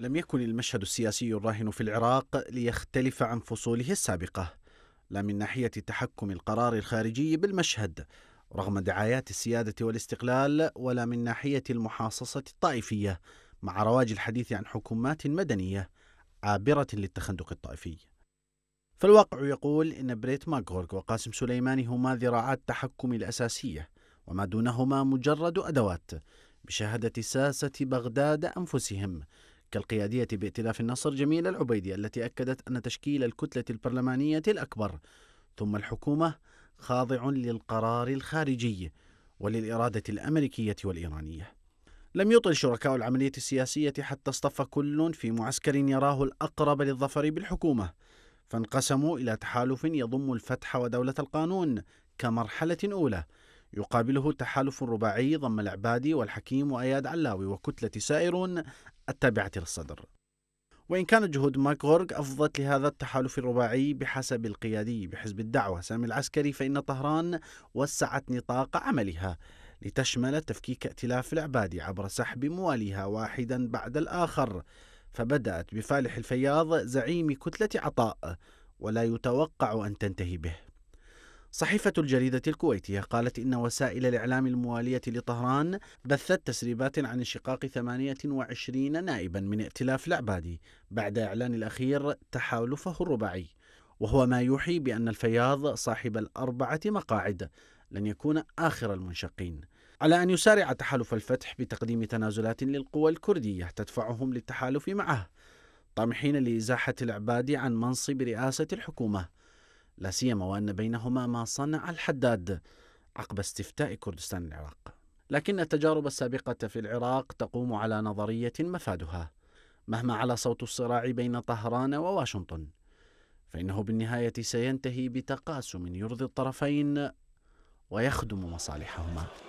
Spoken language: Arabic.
لم يكن المشهد السياسي الراهن في العراق ليختلف عن فصوله السابقة لا من ناحية تحكم القرار الخارجي بالمشهد رغم دعايات السيادة والاستقلال ولا من ناحية المحاصصة الطائفية مع رواج الحديث عن حكومات مدنية عابرة للتخندق الطائفي فالواقع يقول إن بريت ماغورغ وقاسم سليماني هما ذراعات التحكم الأساسية وما دونهما مجرد أدوات بشهادة ساسة بغداد أنفسهم كالقيادية بائتلاف النصر جميل العبيدي التي أكدت أن تشكيل الكتلة البرلمانية الأكبر ثم الحكومة خاضع للقرار الخارجي وللإرادة الأمريكية والإيرانية لم يطل شركاء العملية السياسية حتى اصطف كل في معسكر يراه الأقرب للظفر بالحكومة فانقسموا إلى تحالف يضم الفتح ودولة القانون كمرحلة أولى يقابله تحالف رباعي ضم العبادي والحكيم وأياد علاوي وكتلة سائرون التابعة للصدر وإن كانت جهود ماكغورغ أفضت لهذا التحالف الرباعي بحسب القيادي بحزب الدعوة سامي العسكري فإن طهران وسعت نطاق عملها لتشمل تفكيك ائتلاف العبادي عبر سحب مواليها واحدا بعد الآخر فبدأت بفالح الفياض زعيم كتلة عطاء ولا يتوقع أن تنتهي به صحيفة الجريدة الكويتية قالت إن وسائل الإعلام الموالية لطهران بثت تسريبات عن انشقاق 28 نائبا من ائتلاف العبادي بعد إعلان الأخير تحالفه الرباعي وهو ما يوحي بأن الفياض صاحب الأربعة مقاعد لن يكون آخر المنشقين على أن يسارع تحالف الفتح بتقديم تنازلات للقوى الكردية تدفعهم للتحالف معه طامحين لإزاحة العبادي عن منصب رئاسة الحكومة لا سيما وأن بينهما ما صنع الحداد عقب استفتاء كردستان العراق لكن التجارب السابقة في العراق تقوم على نظرية مفادها مهما على صوت الصراع بين طهران وواشنطن فإنه بالنهاية سينتهي بتقاسم يرضي الطرفين ويخدم مصالحهما